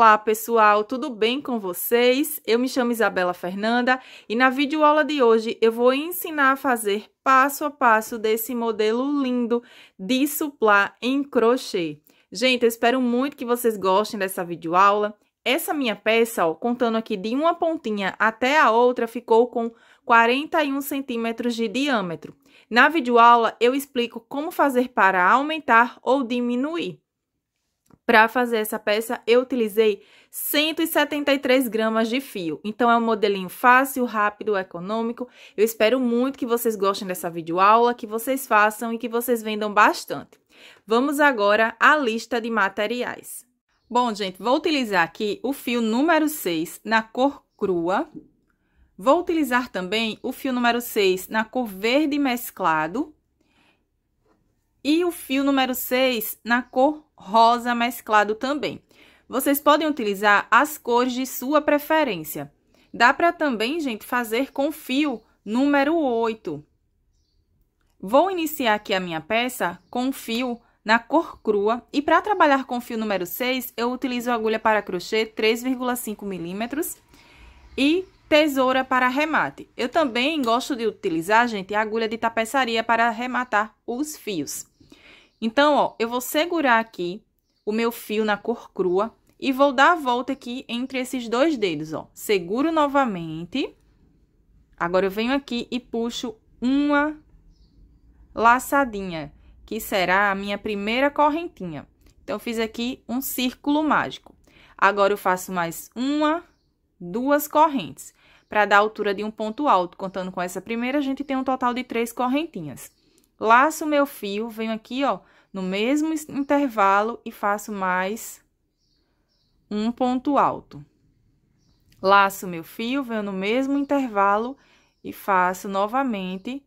Olá pessoal, tudo bem com vocês? Eu me chamo Isabela Fernanda e na videoaula de hoje eu vou ensinar a fazer passo a passo desse modelo lindo de suplá em crochê. Gente, eu espero muito que vocês gostem dessa videoaula. Essa minha peça, ó, contando aqui de uma pontinha até a outra, ficou com 41 centímetros de diâmetro. Na videoaula eu explico como fazer para aumentar ou diminuir. Para fazer essa peça, eu utilizei 173 gramas de fio. Então, é um modelinho fácil, rápido, econômico. Eu espero muito que vocês gostem dessa videoaula, que vocês façam e que vocês vendam bastante. Vamos agora à lista de materiais. Bom, gente, vou utilizar aqui o fio número 6 na cor crua. Vou utilizar também o fio número 6 na cor verde mesclado e o fio número 6 na cor rosa mesclado também. Vocês podem utilizar as cores de sua preferência. Dá para também, gente, fazer com fio número 8. Vou iniciar aqui a minha peça com fio na cor crua e para trabalhar com fio número 6, eu utilizo agulha para crochê 3,5 milímetros e tesoura para remate. Eu também gosto de utilizar, gente, agulha de tapeçaria para arrematar os fios. Então, ó, eu vou segurar aqui o meu fio na cor crua e vou dar a volta aqui entre esses dois dedos, ó. Seguro novamente. Agora, eu venho aqui e puxo uma laçadinha, que será a minha primeira correntinha. Então, eu fiz aqui um círculo mágico. Agora, eu faço mais uma, duas correntes, para dar a altura de um ponto alto. Contando com essa primeira, a gente tem um total de três correntinhas laço meu fio, venho aqui, ó, no mesmo intervalo e faço mais um ponto alto. Laço meu fio, venho no mesmo intervalo e faço novamente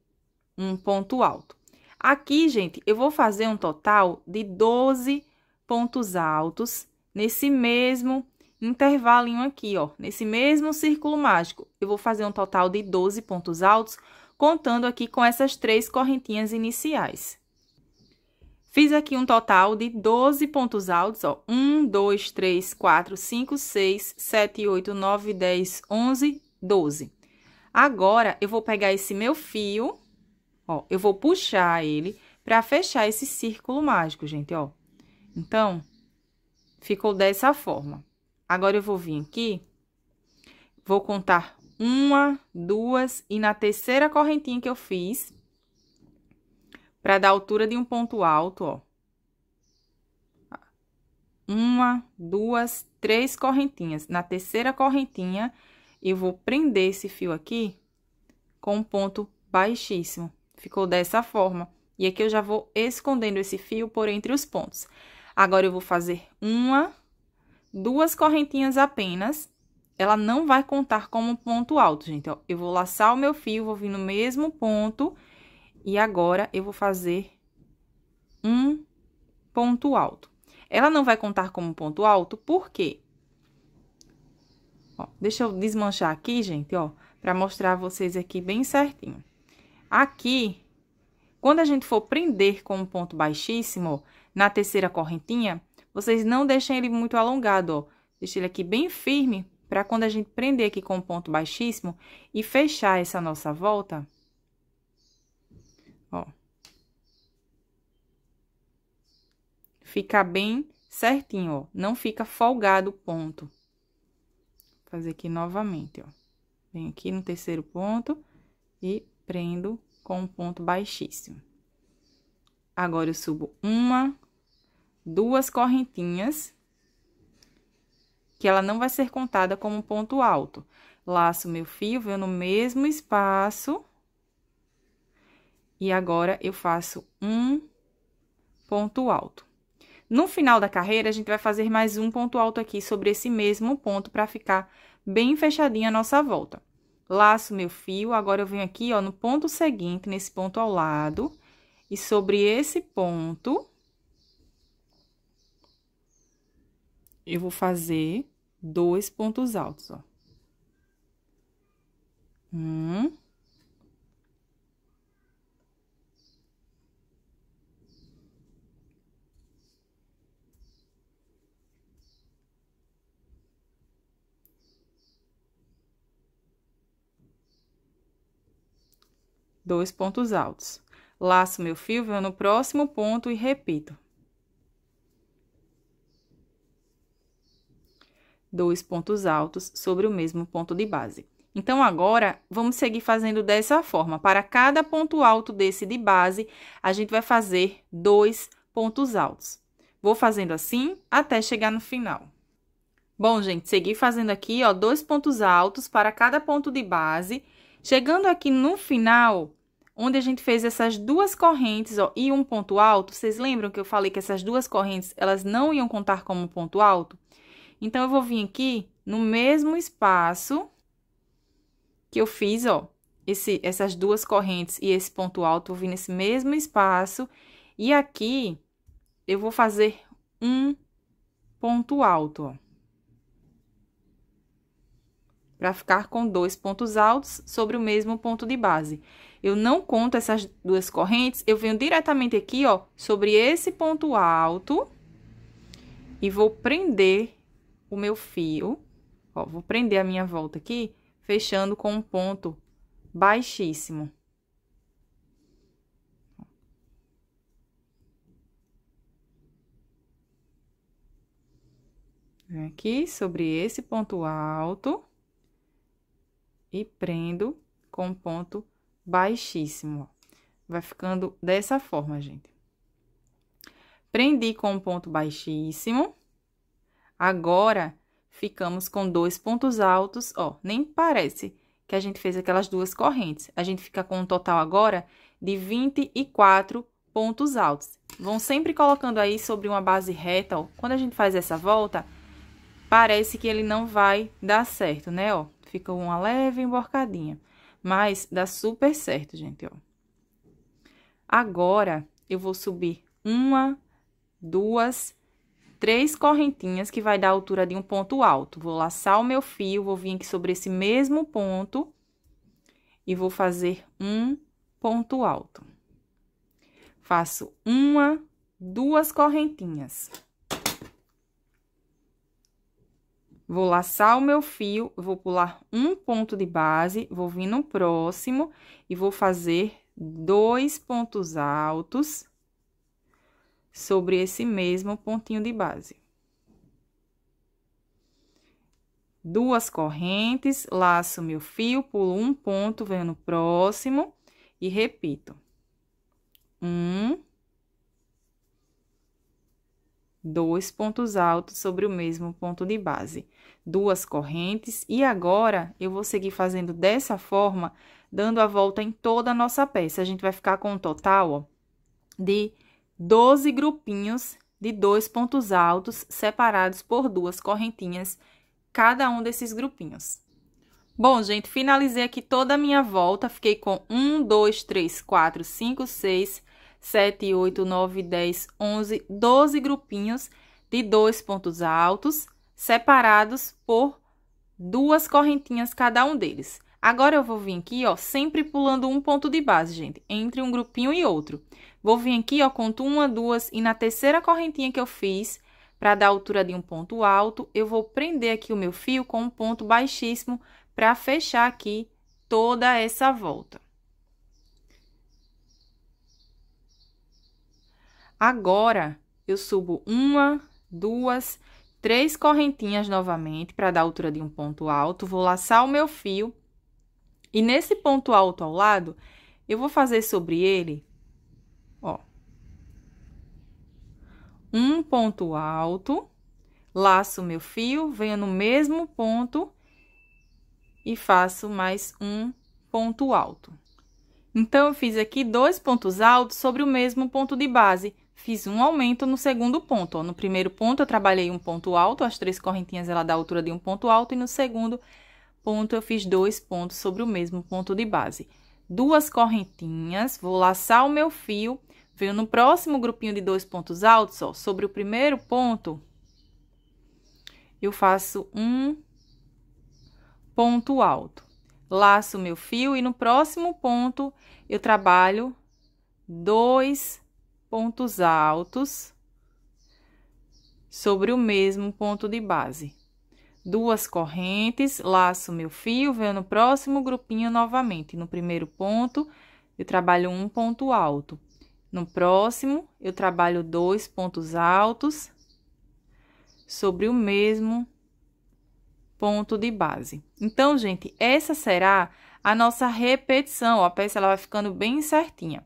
um ponto alto. Aqui, gente, eu vou fazer um total de 12 pontos altos nesse mesmo intervalinho aqui, ó, nesse mesmo círculo mágico. Eu vou fazer um total de 12 pontos altos contando aqui com essas três correntinhas iniciais. Fiz aqui um total de 12 pontos altos, ó. 1, 2, 3, 4, 5, 6, 7, 8, 9, 10, 11, 12. Agora, eu vou pegar esse meu fio, ó, eu vou puxar ele pra fechar esse círculo mágico, gente, ó. Então, ficou dessa forma. Agora, eu vou vir aqui, vou contar uma, duas e na terceira correntinha que eu fiz, para dar altura de um ponto alto, ó. Uma, duas, três correntinhas. Na terceira correntinha, eu vou prender esse fio aqui com um ponto baixíssimo. Ficou dessa forma. E aqui eu já vou escondendo esse fio por entre os pontos. Agora, eu vou fazer uma, duas correntinhas apenas ela não vai contar como ponto alto, gente. Ó, eu vou laçar o meu fio, vou vir no mesmo ponto, e agora eu vou fazer um ponto alto. Ela não vai contar como ponto alto, por quê? Ó, deixa eu desmanchar aqui, gente, ó, pra mostrar a vocês aqui bem certinho. Aqui, quando a gente for prender com um ponto baixíssimo, na terceira correntinha, vocês não deixem ele muito alongado, ó. Deixa ele aqui bem firme, para quando a gente prender aqui com um ponto baixíssimo e fechar essa nossa volta, ó. Ficar bem certinho, ó. Não fica folgado o ponto. Vou fazer aqui novamente, ó. vem aqui no terceiro ponto e prendo com um ponto baixíssimo. Agora, eu subo uma, duas correntinhas que ela não vai ser contada como um ponto alto. Laço meu fio, venho no mesmo espaço. E agora, eu faço um ponto alto. No final da carreira, a gente vai fazer mais um ponto alto aqui sobre esse mesmo ponto para ficar bem fechadinha a nossa volta. Laço meu fio, agora eu venho aqui, ó, no ponto seguinte, nesse ponto ao lado, e sobre esse ponto, eu vou fazer dois pontos altos, ó. Um. Dois pontos altos. Laço meu fio, venho no próximo ponto e repito. dois pontos altos sobre o mesmo ponto de base. Então, agora, vamos seguir fazendo dessa forma. Para cada ponto alto desse de base, a gente vai fazer dois pontos altos. Vou fazendo assim até chegar no final. Bom, gente, segui fazendo aqui, ó, dois pontos altos para cada ponto de base. Chegando aqui no final, onde a gente fez essas duas correntes, ó, e um ponto alto, vocês lembram que eu falei que essas duas correntes, elas não iam contar como ponto alto? Então, eu vou vir aqui no mesmo espaço que eu fiz, ó, esse, essas duas correntes e esse ponto alto, vou vir nesse mesmo espaço. E aqui, eu vou fazer um ponto alto, ó. Pra ficar com dois pontos altos sobre o mesmo ponto de base. Eu não conto essas duas correntes, eu venho diretamente aqui, ó, sobre esse ponto alto. E vou prender o meu fio, ó, vou prender a minha volta aqui, fechando com um ponto baixíssimo. Vem aqui sobre esse ponto alto e prendo com um ponto baixíssimo, ó. Vai ficando dessa forma, gente. Prendi com um ponto baixíssimo Agora, ficamos com dois pontos altos, ó, nem parece que a gente fez aquelas duas correntes. A gente fica com um total agora de 24 pontos altos. Vão sempre colocando aí sobre uma base reta, ó. Quando a gente faz essa volta, parece que ele não vai dar certo, né, ó. Fica uma leve emborcadinha, mas dá super certo, gente, ó. Agora, eu vou subir uma, duas, três correntinhas que vai dar a altura de um ponto alto. Vou laçar o meu fio, vou vir aqui sobre esse mesmo ponto e vou fazer um ponto alto. Faço uma, duas correntinhas. Vou laçar o meu fio, vou pular um ponto de base, vou vir no próximo e vou fazer dois pontos altos sobre esse mesmo pontinho de base. Duas correntes, laço meu fio, pulo um ponto, venho no próximo e repito. Um, dois pontos altos sobre o mesmo ponto de base, duas correntes, e agora eu vou seguir fazendo dessa forma, dando a volta em toda a nossa peça. A gente vai ficar com um total ó, de 12 grupinhos de dois pontos altos separados por duas correntinhas, cada um desses grupinhos. Bom, gente, finalizei aqui toda a minha volta, fiquei com 1, 2, 3, 4, 5, 6, 7, 8, 9, 10, 11, 12 grupinhos de dois pontos altos separados por duas correntinhas cada um deles. Agora eu vou vir aqui, ó, sempre pulando um ponto de base, gente, entre um grupinho e outro. Vou vir aqui, ó, conto uma, duas, e na terceira correntinha que eu fiz, para dar a altura de um ponto alto, eu vou prender aqui o meu fio com um ponto baixíssimo para fechar aqui toda essa volta. Agora, eu subo uma, duas, três correntinhas novamente para dar a altura de um ponto alto, vou laçar o meu fio e nesse ponto alto ao lado, eu vou fazer sobre ele, ó, um ponto alto, laço meu fio, venho no mesmo ponto e faço mais um ponto alto. Então, eu fiz aqui dois pontos altos sobre o mesmo ponto de base. Fiz um aumento no segundo ponto, ó. No primeiro ponto, eu trabalhei um ponto alto, as três correntinhas, ela dá a altura de um ponto alto, e no segundo, ponto, eu fiz dois pontos sobre o mesmo ponto de base. Duas correntinhas, vou laçar o meu fio, venho no próximo grupinho de dois pontos altos, ó, sobre o primeiro ponto, eu faço um ponto alto. Laço meu fio e no próximo ponto, eu trabalho dois pontos altos sobre o mesmo ponto de base duas correntes, laço meu fio, venho no próximo grupinho novamente. No primeiro ponto, eu trabalho um ponto alto. No próximo, eu trabalho dois pontos altos sobre o mesmo ponto de base. Então, gente, essa será a nossa repetição. A peça ela vai ficando bem certinha.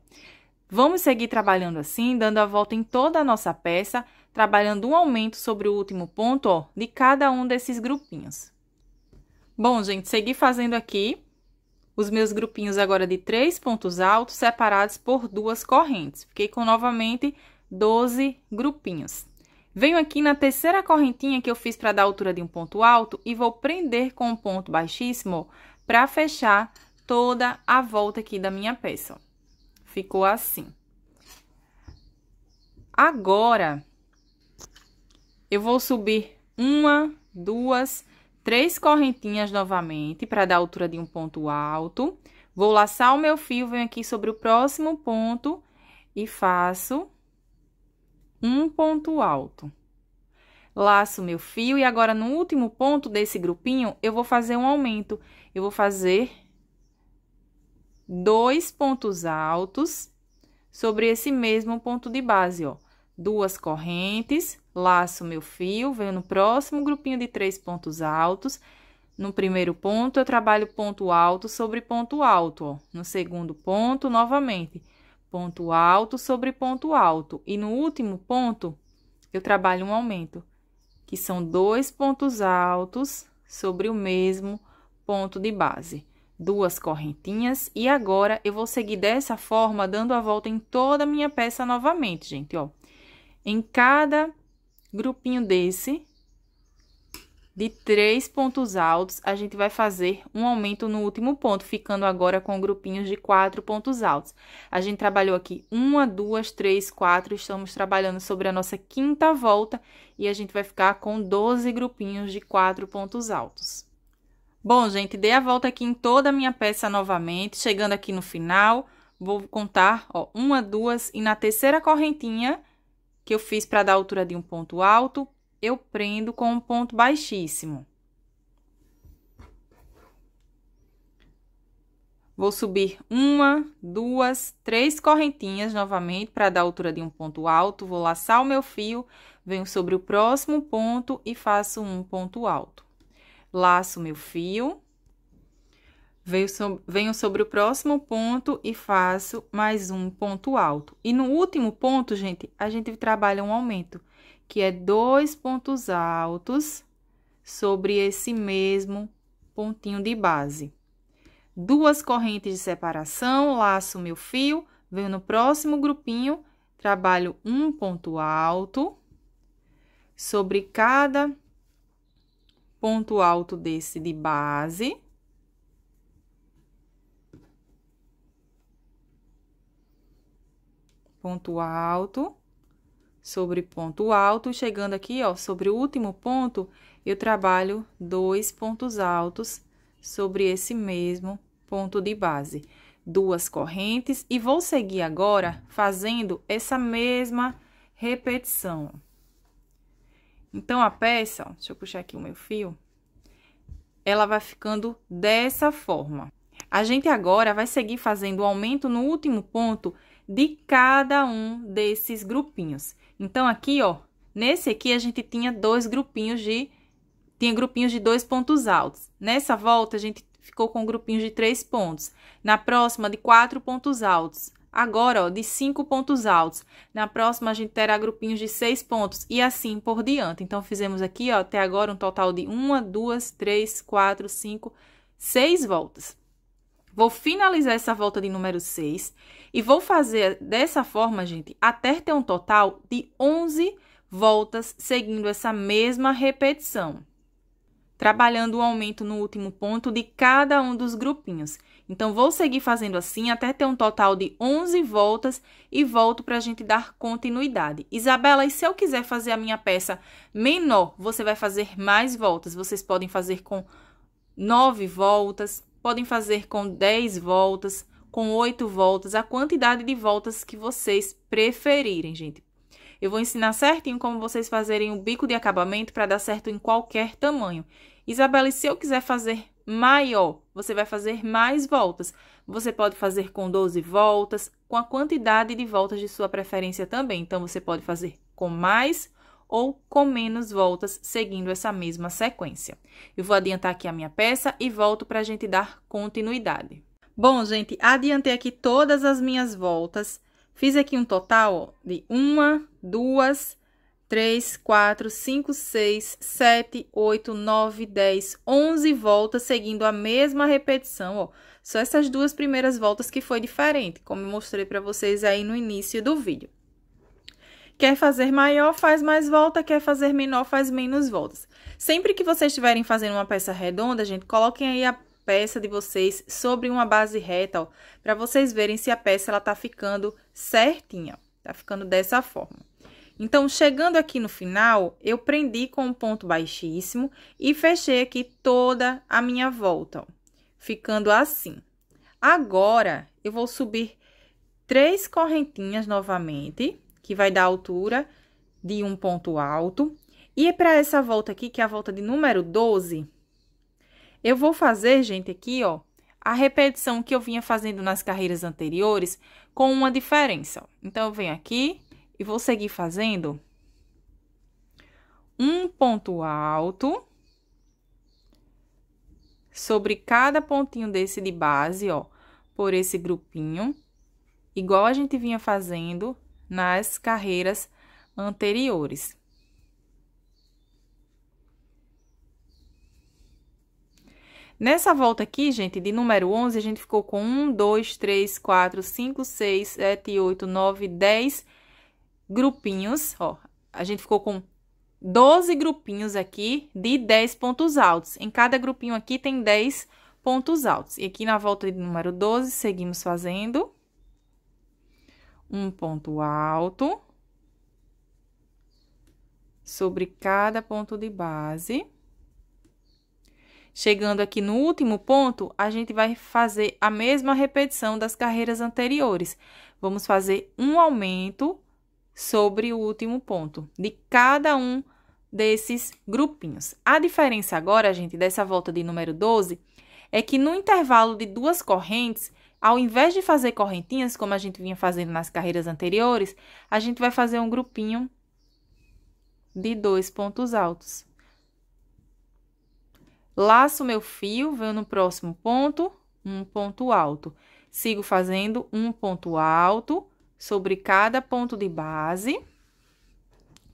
Vamos seguir trabalhando assim, dando a volta em toda a nossa peça trabalhando um aumento sobre o último ponto ó, de cada um desses grupinhos. Bom, gente, segui fazendo aqui os meus grupinhos agora de três pontos altos separados por duas correntes. Fiquei com novamente 12 grupinhos. Venho aqui na terceira correntinha que eu fiz para dar a altura de um ponto alto e vou prender com um ponto baixíssimo para fechar toda a volta aqui da minha peça. Ficou assim. Agora, eu vou subir uma, duas, três correntinhas novamente para dar a altura de um ponto alto. Vou laçar o meu fio, venho aqui sobre o próximo ponto e faço um ponto alto. Laço meu fio e agora no último ponto desse grupinho eu vou fazer um aumento. Eu vou fazer dois pontos altos sobre esse mesmo ponto de base, ó. Duas correntes, laço meu fio, venho no próximo grupinho de três pontos altos. No primeiro ponto, eu trabalho ponto alto sobre ponto alto, ó. No segundo ponto, novamente, ponto alto sobre ponto alto. E no último ponto, eu trabalho um aumento, que são dois pontos altos sobre o mesmo ponto de base. Duas correntinhas e agora eu vou seguir dessa forma, dando a volta em toda a minha peça novamente, gente, ó. Em cada grupinho desse, de três pontos altos, a gente vai fazer um aumento no último ponto, ficando agora com grupinhos de quatro pontos altos. A gente trabalhou aqui uma, duas, três, quatro, estamos trabalhando sobre a nossa quinta volta e a gente vai ficar com 12 grupinhos de quatro pontos altos. Bom, gente, dei a volta aqui em toda a minha peça novamente, chegando aqui no final, vou contar, ó, uma, duas e na terceira correntinha que eu fiz para dar altura de um ponto alto, eu prendo com um ponto baixíssimo. Vou subir uma, duas, três correntinhas novamente para dar altura de um ponto alto. Vou laçar o meu fio, venho sobre o próximo ponto e faço um ponto alto. Laço meu fio venho sobre o próximo ponto e faço mais um ponto alto. E no último ponto, gente, a gente trabalha um aumento, que é dois pontos altos sobre esse mesmo pontinho de base. Duas correntes de separação, laço meu fio, venho no próximo grupinho, trabalho um ponto alto sobre cada ponto alto desse de base ponto alto, sobre ponto alto, chegando aqui, ó, sobre o último ponto, eu trabalho dois pontos altos sobre esse mesmo ponto de base. Duas correntes e vou seguir agora fazendo essa mesma repetição. Então, a peça, ó, deixa eu puxar aqui o meu fio, ela vai ficando dessa forma. A gente agora vai seguir fazendo o aumento no último ponto de cada um desses grupinhos. Então, aqui, ó, nesse aqui a gente tinha dois grupinhos de... Tinha grupinhos de dois pontos altos. Nessa volta, a gente ficou com grupinhos de três pontos. Na próxima, de quatro pontos altos. Agora, ó, de cinco pontos altos. Na próxima, a gente terá grupinhos de seis pontos e assim por diante. Então, fizemos aqui, ó, até agora um total de uma, duas, três, quatro, cinco, seis voltas. Vou finalizar essa volta de número 6 e vou fazer dessa forma, gente, até ter um total de 11 voltas seguindo essa mesma repetição. Trabalhando o aumento no último ponto de cada um dos grupinhos. Então, vou seguir fazendo assim até ter um total de 11 voltas e volto para a gente dar continuidade. Isabela, e se eu quiser fazer a minha peça menor, você vai fazer mais voltas. Vocês podem fazer com 9 voltas, Podem fazer com 10 voltas, com 8 voltas, a quantidade de voltas que vocês preferirem, gente. Eu vou ensinar certinho como vocês fazerem o bico de acabamento para dar certo em qualquer tamanho. e se eu quiser fazer maior, você vai fazer mais voltas. Você pode fazer com 12 voltas, com a quantidade de voltas de sua preferência também. Então, você pode fazer com mais ou com menos voltas, seguindo essa mesma sequência. Eu vou adiantar aqui a minha peça e volto para a gente dar continuidade. Bom, gente, adiantei aqui todas as minhas voltas. Fiz aqui um total de uma, duas, três, quatro, cinco, seis, sete, oito, nove, dez, onze voltas, seguindo a mesma repetição, ó. Só essas duas primeiras voltas que foi diferente, como eu mostrei para vocês aí no início do vídeo. Quer fazer maior, faz mais volta, quer fazer menor, faz menos voltas. Sempre que vocês estiverem fazendo uma peça redonda, gente, coloquem aí a peça de vocês sobre uma base reta, ó, para vocês verem se a peça ela tá ficando certinha, tá ficando dessa forma. Então, chegando aqui no final, eu prendi com um ponto baixíssimo e fechei aqui toda a minha volta, ó, ficando assim. Agora, eu vou subir três correntinhas novamente que vai dar a altura de um ponto alto. E é para essa volta aqui, que é a volta de número 12, eu vou fazer, gente, aqui, ó, a repetição que eu vinha fazendo nas carreiras anteriores com uma diferença. Então, eu venho aqui e vou seguir fazendo um ponto alto sobre cada pontinho desse de base, ó, por esse grupinho, igual a gente vinha fazendo nas carreiras anteriores. Nessa volta aqui, gente, de número 11, a gente ficou com 1, 2, 3, 4, 5, 6, 7, 8, 9, 10 grupinhos, ó. A gente ficou com 12 grupinhos aqui de 10 pontos altos. Em cada grupinho aqui tem 10 pontos altos. E aqui na volta de número 12, seguimos fazendo um ponto alto sobre cada ponto de base. Chegando aqui no último ponto, a gente vai fazer a mesma repetição das carreiras anteriores. Vamos fazer um aumento sobre o último ponto de cada um desses grupinhos. A diferença agora, gente, dessa volta de número 12, é que no intervalo de duas correntes, ao invés de fazer correntinhas, como a gente vinha fazendo nas carreiras anteriores, a gente vai fazer um grupinho de dois pontos altos. Laço meu fio, venho no próximo ponto, um ponto alto. Sigo fazendo um ponto alto sobre cada ponto de base.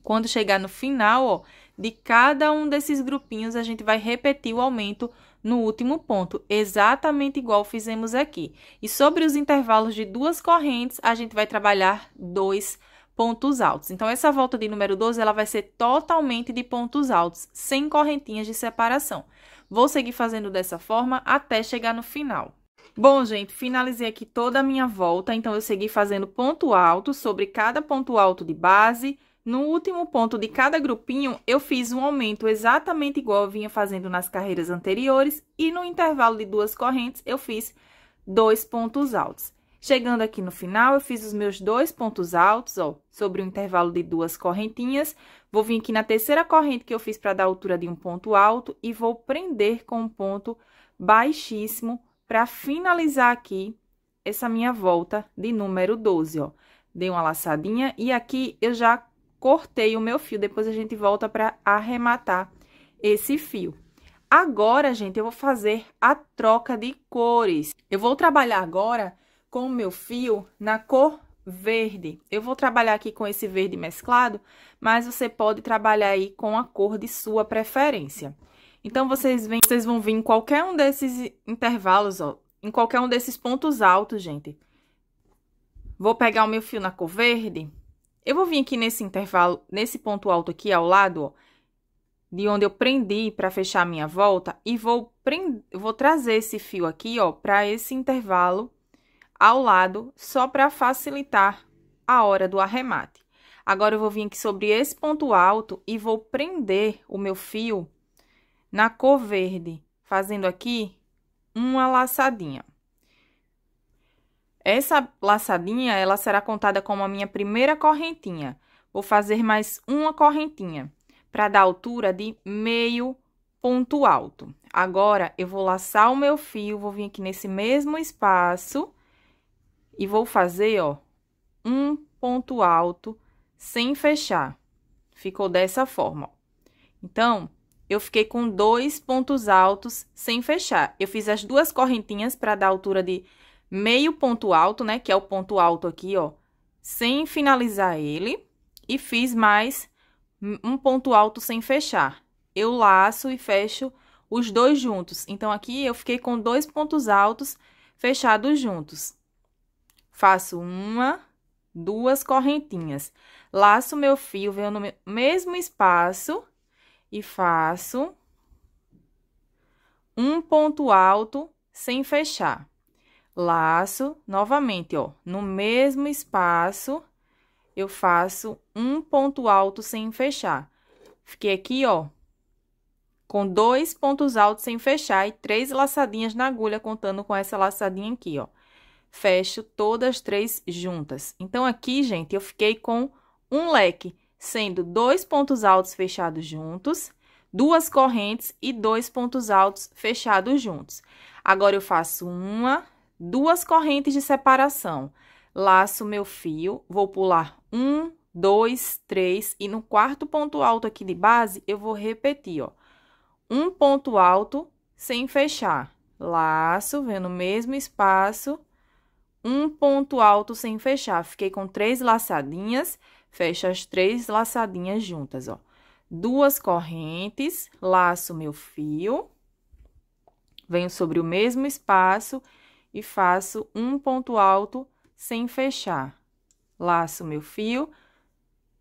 Quando chegar no final, ó, de cada um desses grupinhos, a gente vai repetir o aumento no último ponto, exatamente igual fizemos aqui. E sobre os intervalos de duas correntes, a gente vai trabalhar dois pontos altos. Então, essa volta de número 12, ela vai ser totalmente de pontos altos, sem correntinhas de separação. Vou seguir fazendo dessa forma até chegar no final. Bom, gente, finalizei aqui toda a minha volta, então eu segui fazendo ponto alto sobre cada ponto alto de base, no último ponto de cada grupinho, eu fiz um aumento exatamente igual eu vinha fazendo nas carreiras anteriores e no intervalo de duas correntes eu fiz dois pontos altos. Chegando aqui no final, eu fiz os meus dois pontos altos, ó, sobre o intervalo de duas correntinhas. Vou vir aqui na terceira corrente que eu fiz para dar a altura de um ponto alto e vou prender com um ponto baixíssimo para finalizar aqui essa minha volta de número 12, ó. Dei uma laçadinha e aqui eu já cortei o meu fio, depois a gente volta para arrematar esse fio. Agora, gente, eu vou fazer a troca de cores. Eu vou trabalhar agora com o meu fio na cor verde. Eu vou trabalhar aqui com esse verde mesclado, mas você pode trabalhar aí com a cor de sua preferência. Então, vocês, vem, vocês vão vir em qualquer um desses intervalos, ó, em qualquer um desses pontos altos, gente. Vou pegar o meu fio na cor verde eu vou vir aqui nesse intervalo, nesse ponto alto aqui ao lado, ó, de onde eu prendi para fechar a minha volta, e vou, vou trazer esse fio aqui, ó, para esse intervalo ao lado, só para facilitar a hora do arremate. Agora, eu vou vir aqui sobre esse ponto alto e vou prender o meu fio na cor verde, fazendo aqui uma laçadinha. Essa laçadinha, ela será contada como a minha primeira correntinha. Vou fazer mais uma correntinha para dar altura de meio ponto alto. Agora, eu vou laçar o meu fio, vou vir aqui nesse mesmo espaço e vou fazer, ó, um ponto alto sem fechar. Ficou dessa forma, ó. Então, eu fiquei com dois pontos altos sem fechar. Eu fiz as duas correntinhas para dar altura de meio ponto alto, né, que é o ponto alto aqui, ó, sem finalizar ele, e fiz mais um ponto alto sem fechar. Eu laço e fecho os dois juntos. Então, aqui eu fiquei com dois pontos altos fechados juntos. Faço uma, duas correntinhas. Laço meu fio, venho no mesmo espaço e faço um ponto alto sem fechar laço, novamente, ó, no mesmo espaço, eu faço um ponto alto sem fechar. Fiquei aqui, ó, com dois pontos altos sem fechar e três laçadinhas na agulha, contando com essa laçadinha aqui, ó. Fecho todas três juntas. Então, aqui, gente, eu fiquei com um leque, sendo dois pontos altos fechados juntos, duas correntes e dois pontos altos fechados juntos. Agora, eu faço uma, duas correntes de separação. Laço meu fio, vou pular um, dois, três, e no quarto ponto alto aqui de base, eu vou repetir, ó. Um ponto alto sem fechar, laço, vem no mesmo espaço, um ponto alto sem fechar. Fiquei com três laçadinhas, fecho as três laçadinhas juntas, ó. Duas correntes, laço meu fio, venho sobre o mesmo espaço e faço um ponto alto sem fechar. Laço meu fio,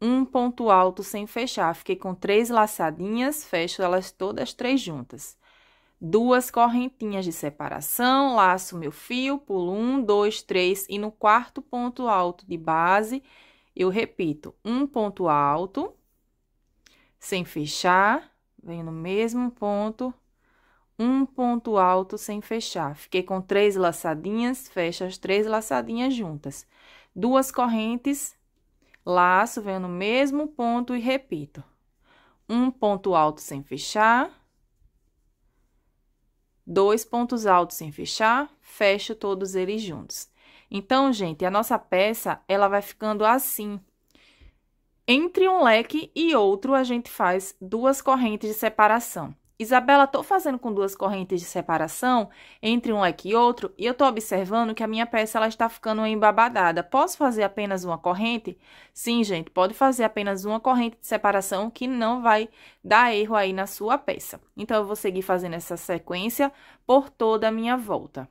um ponto alto sem fechar. Fiquei com três laçadinhas, fecho elas todas três juntas. Duas correntinhas de separação, laço meu fio, pulo um, dois, três e no quarto ponto alto de base, eu repito, um ponto alto, sem fechar, venho no mesmo ponto, um ponto alto sem fechar. Fiquei com três laçadinhas, fecho as três laçadinhas juntas. Duas correntes, laço, venho no mesmo ponto e repito. Um ponto alto sem fechar. Dois pontos altos sem fechar, fecho todos eles juntos. Então, gente, a nossa peça, ela vai ficando assim. Entre um leque e outro, a gente faz duas correntes de separação. Isabela, estou fazendo com duas correntes de separação entre um leque e outro e eu estou observando que a minha peça ela está ficando embabadada. Posso fazer apenas uma corrente? Sim, gente, pode fazer apenas uma corrente de separação que não vai dar erro aí na sua peça. Então, eu vou seguir fazendo essa sequência por toda a minha volta.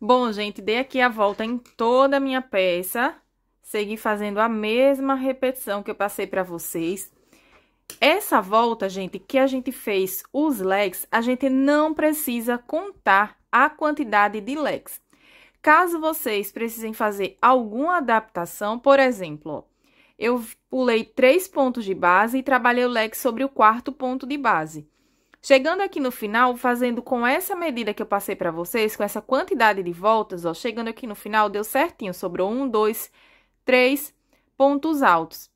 Bom, gente, dei aqui a volta em toda a minha peça, segui fazendo a mesma repetição que eu passei para vocês, essa volta, gente, que a gente fez os legs, a gente não precisa contar a quantidade de legs. Caso vocês precisem fazer alguma adaptação, por exemplo, eu pulei três pontos de base e trabalhei o leg sobre o quarto ponto de base. Chegando aqui no final, fazendo com essa medida que eu passei para vocês, com essa quantidade de voltas, ó, chegando aqui no final, deu certinho, sobrou um, dois, três pontos altos.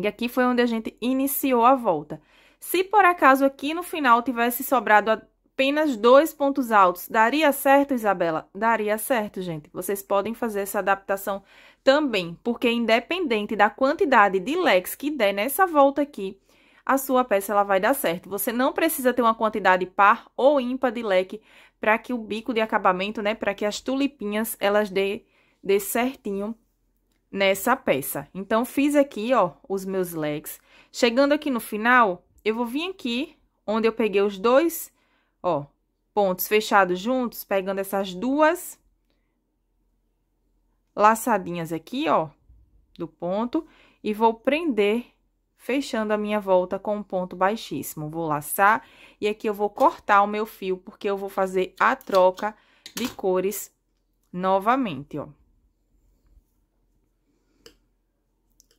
E aqui foi onde a gente iniciou a volta. Se por acaso aqui no final tivesse sobrado apenas dois pontos altos, daria certo, Isabela? Daria certo, gente. Vocês podem fazer essa adaptação também, porque independente da quantidade de lex que der nessa volta aqui, a sua peça ela vai dar certo. Você não precisa ter uma quantidade par ou ímpar de leque para que o bico de acabamento, né, para que as tulipinhas elas dê, dê certinho nessa peça. Então, fiz aqui, ó, os meus legs. Chegando aqui no final, eu vou vir aqui, onde eu peguei os dois, ó, pontos fechados juntos, pegando essas duas laçadinhas aqui, ó, do ponto, e vou prender fechando a minha volta com um ponto baixíssimo. Vou laçar e aqui eu vou cortar o meu fio, porque eu vou fazer a troca de cores novamente, ó.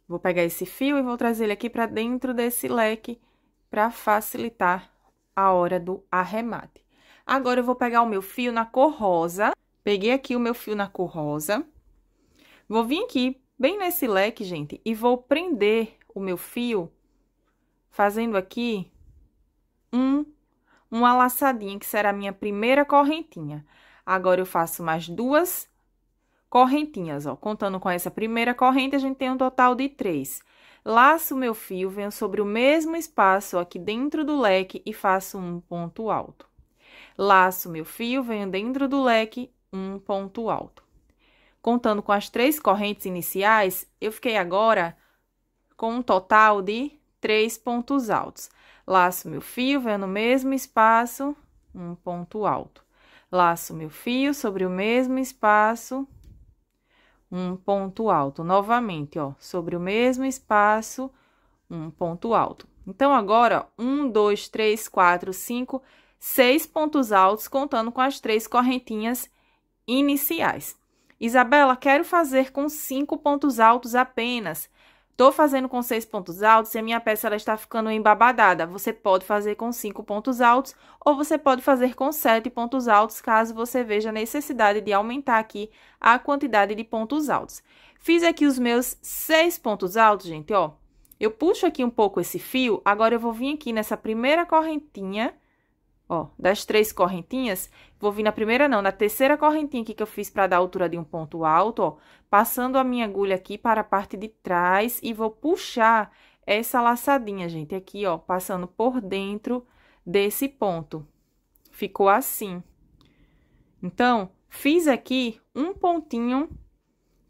Vou pegar esse fio e vou trazer ele aqui para dentro desse leque para facilitar a hora do arremate. Agora, eu vou pegar o meu fio na cor rosa. Peguei aqui o meu fio na cor rosa. Vou vir aqui bem nesse leque, gente, e vou prender o meu fio fazendo aqui um, uma laçadinha, que será a minha primeira correntinha. Agora, eu faço mais duas correntinhas, ó. Contando com essa primeira corrente, a gente tem um total de três. Laço meu fio, venho sobre o mesmo espaço aqui dentro do leque e faço um ponto alto. Laço meu fio, venho dentro do leque, um ponto alto. Contando com as três correntes iniciais, eu fiquei agora com um total de três pontos altos. Laço meu fio, venho no mesmo espaço, um ponto alto. Laço meu fio sobre o mesmo espaço, um ponto alto. Novamente, ó, sobre o mesmo espaço, um ponto alto. Então, agora, um, dois, três, quatro, cinco, seis pontos altos, contando com as três correntinhas iniciais. Isabela, quero fazer com cinco pontos altos apenas. Tô fazendo com seis pontos altos e a minha peça ela está ficando embabadada. Você pode fazer com cinco pontos altos ou você pode fazer com sete pontos altos, caso você veja a necessidade de aumentar aqui a quantidade de pontos altos. Fiz aqui os meus seis pontos altos, gente, ó. Eu puxo aqui um pouco esse fio, agora eu vou vir aqui nessa primeira correntinha Ó, das três correntinhas, vou vir na primeira não, na terceira correntinha aqui que eu fiz para dar a altura de um ponto alto, ó, passando a minha agulha aqui para a parte de trás e vou puxar essa laçadinha, gente, aqui, ó, passando por dentro desse ponto. Ficou assim. Então, fiz aqui um pontinho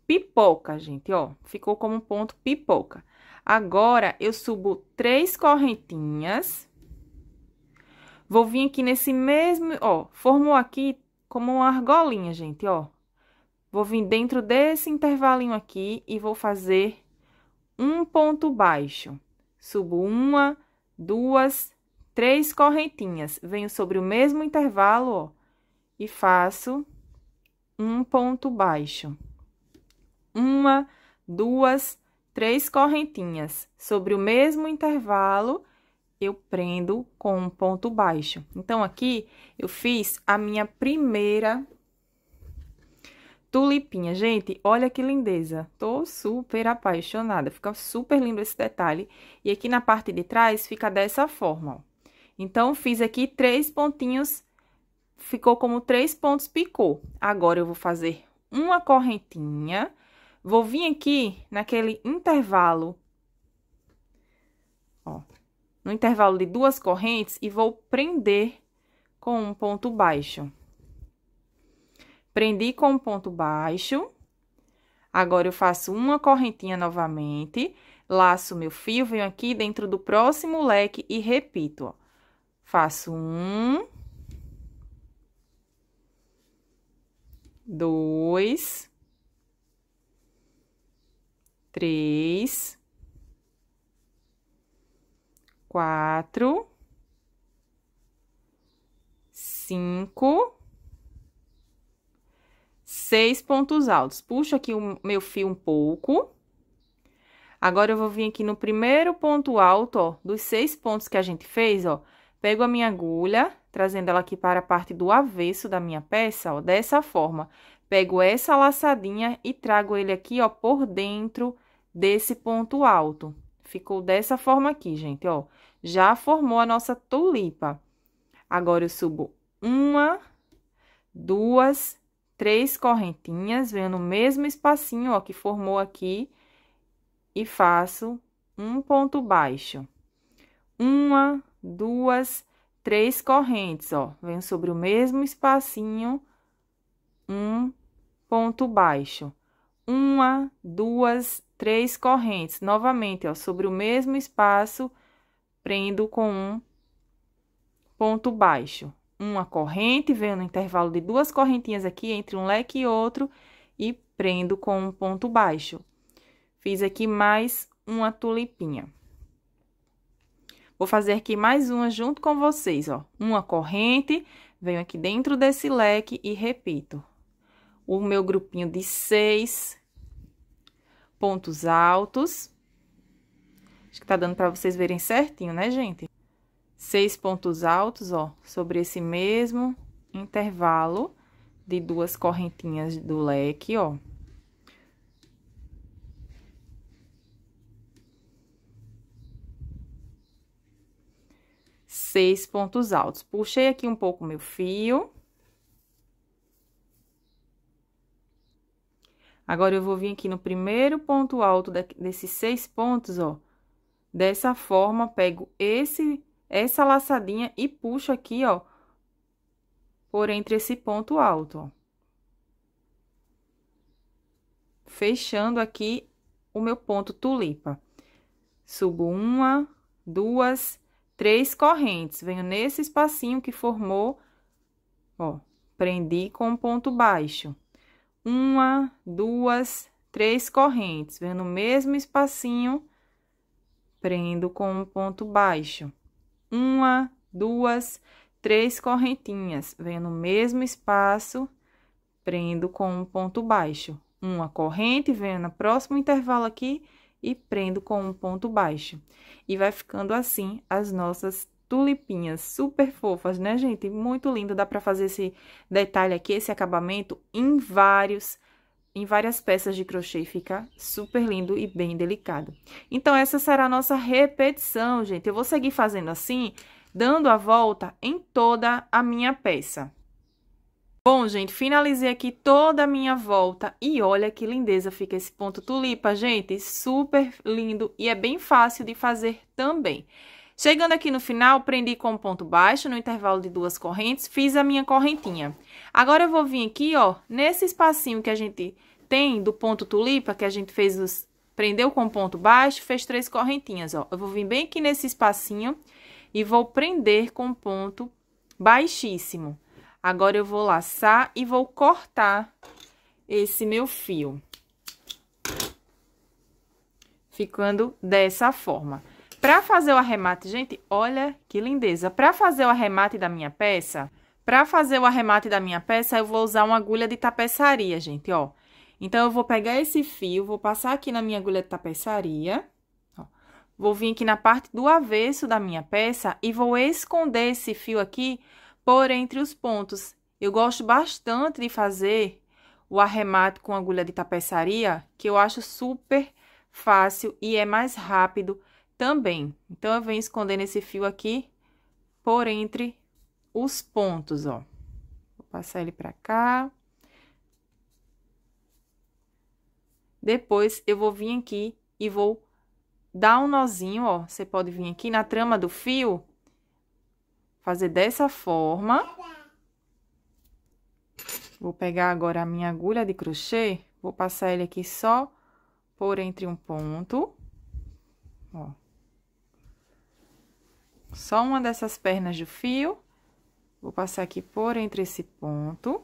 pipoca, gente, ó, ficou como um ponto pipoca. Agora, eu subo três correntinhas Vou vir aqui nesse mesmo, ó, formou aqui como uma argolinha, gente, ó. Vou vir dentro desse intervalinho aqui e vou fazer um ponto baixo. Subo uma, duas, três correntinhas. Venho sobre o mesmo intervalo, ó, e faço um ponto baixo. Uma, duas, três correntinhas. Sobre o mesmo intervalo eu prendo com um ponto baixo. Então, aqui eu fiz a minha primeira tulipinha. Gente, olha que lindeza. Tô super apaixonada. Fica super lindo esse detalhe. E aqui na parte de trás fica dessa forma, ó. Então, fiz aqui três pontinhos, ficou como três pontos picô. Agora, eu vou fazer uma correntinha, vou vir aqui naquele intervalo, ó, no intervalo de duas correntes e vou prender com um ponto baixo. Prendi com um ponto baixo. Agora, eu faço uma correntinha novamente, laço meu fio, venho aqui dentro do próximo leque e repito, ó. Faço um... Dois... Três quatro, cinco, seis pontos altos. Puxo aqui o meu fio um pouco. Agora, eu vou vir aqui no primeiro ponto alto, ó, dos seis pontos que a gente fez, ó. Pego a minha agulha, trazendo ela aqui para a parte do avesso da minha peça, ó, dessa forma. Pego essa laçadinha e trago ele aqui, ó, por dentro desse ponto alto. Ficou dessa forma aqui, gente, ó. Já formou a nossa tulipa. Agora, eu subo uma, duas, três correntinhas, venho no mesmo espacinho, ó, que formou aqui, e faço um ponto baixo. Uma, duas, três correntes, ó. Venho sobre o mesmo espacinho, um ponto baixo uma, duas, três correntes. Novamente, ó, sobre o mesmo espaço, prendo com um ponto baixo. Uma corrente, venho no intervalo de duas correntinhas aqui, entre um leque e outro, e prendo com um ponto baixo. Fiz aqui mais uma tulipinha. Vou fazer aqui mais uma junto com vocês, ó. Uma corrente, venho aqui dentro desse leque e repito o meu grupinho de seis pontos altos. Acho que tá dando para vocês verem certinho, né, gente? Seis pontos altos, ó, sobre esse mesmo intervalo de duas correntinhas do leque, ó. Seis pontos altos. Puxei aqui um pouco meu fio. Agora, eu vou vir aqui no primeiro ponto alto desses seis pontos, ó. Dessa forma, pego esse, essa laçadinha e puxo aqui, ó, por entre esse ponto alto, ó. Fechando aqui o meu ponto tulipa. Subo uma, duas, três correntes. Venho nesse espacinho que formou, ó, prendi com ponto baixo uma, duas, três correntes. Vendo o mesmo espacinho, prendo com um ponto baixo. Uma, duas, três correntinhas. Vendo o mesmo espaço, prendo com um ponto baixo. Uma corrente, venho no próximo intervalo aqui e prendo com um ponto baixo. E vai ficando assim as nossas tulipinhas super fofas, né, gente? Muito lindo, dá pra fazer esse detalhe aqui, esse acabamento em vários em várias peças de crochê fica super lindo e bem delicado. Então, essa será a nossa repetição, gente. Eu vou seguir fazendo assim, dando a volta em toda a minha peça. Bom, gente, finalizei aqui toda a minha volta e olha que lindeza fica esse ponto tulipa, gente. Super lindo e é bem fácil de fazer também. Chegando aqui no final, prendi com um ponto baixo no intervalo de duas correntes, fiz a minha correntinha. Agora eu vou vir aqui, ó, nesse espacinho que a gente tem do ponto tulipa, que a gente fez os... Prendeu com um ponto baixo, fez três correntinhas, ó. Eu vou vir bem aqui nesse espacinho e vou prender com um ponto baixíssimo. Agora, eu vou laçar e vou cortar esse meu fio. Ficando dessa forma. Para fazer o arremate, gente, olha que lindeza. Para fazer o arremate da minha peça, para fazer o arremate da minha peça, eu vou usar uma agulha de tapeçaria, gente, ó. Então, eu vou pegar esse fio, vou passar aqui na minha agulha de tapeçaria, ó. Vou vir aqui na parte do avesso da minha peça e vou esconder esse fio aqui por entre os pontos. Eu gosto bastante de fazer o arremate com agulha de tapeçaria, que eu acho super fácil e é mais rápido também. Então, eu venho escondendo esse fio aqui por entre os pontos, ó. Vou passar ele pra cá. Depois, eu vou vir aqui e vou dar um nozinho, ó. Você pode vir aqui na trama do fio, fazer dessa forma. Vou pegar agora a minha agulha de crochê, vou passar ele aqui só por entre um ponto, ó só uma dessas pernas do fio. Vou passar aqui por entre esse ponto.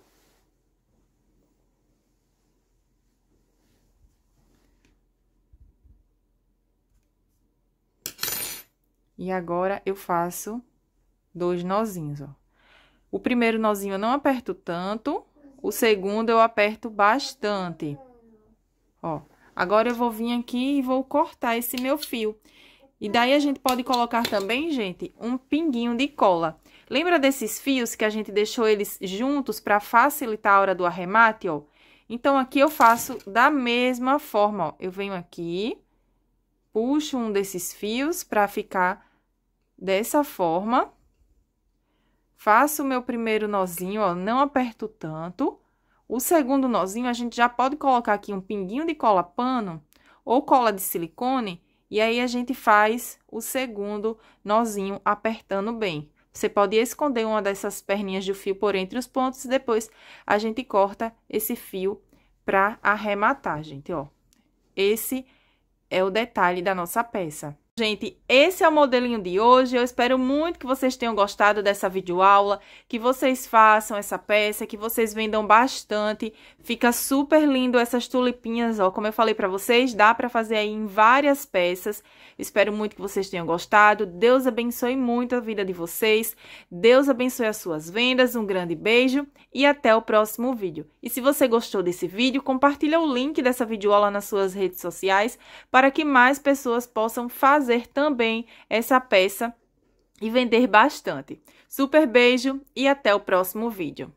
E agora, eu faço dois nozinhos, ó. O primeiro nozinho eu não aperto tanto, o segundo eu aperto bastante. Ó, agora eu vou vir aqui e vou cortar esse meu fio. E daí a gente pode colocar também, gente, um pinguinho de cola. Lembra desses fios que a gente deixou eles juntos para facilitar a hora do arremate, ó? Então, aqui eu faço da mesma forma, ó. Eu venho aqui, puxo um desses fios para ficar dessa forma. Faço o meu primeiro nozinho, ó, não aperto tanto. O segundo nozinho, a gente já pode colocar aqui um pinguinho de cola pano ou cola de silicone e aí a gente faz o segundo nozinho apertando bem. Você pode esconder uma dessas perninhas de fio por entre os pontos, depois a gente corta esse fio para arrematar, gente, ó. Esse é o detalhe da nossa peça. Gente, esse é o modelinho de hoje. Eu espero muito que vocês tenham gostado dessa videoaula, que vocês façam essa peça, que vocês vendam bastante. Fica super lindo essas tulipinhas, ó. Como eu falei para vocês, dá para fazer aí em várias peças. Espero muito que vocês tenham gostado. Deus abençoe muito a vida de vocês. Deus abençoe as suas vendas. Um grande beijo e até o próximo vídeo. E se você gostou desse vídeo, compartilha o link dessa videoaula nas suas redes sociais para que mais pessoas possam fazer fazer também essa peça e vender bastante. Super beijo e até o próximo vídeo.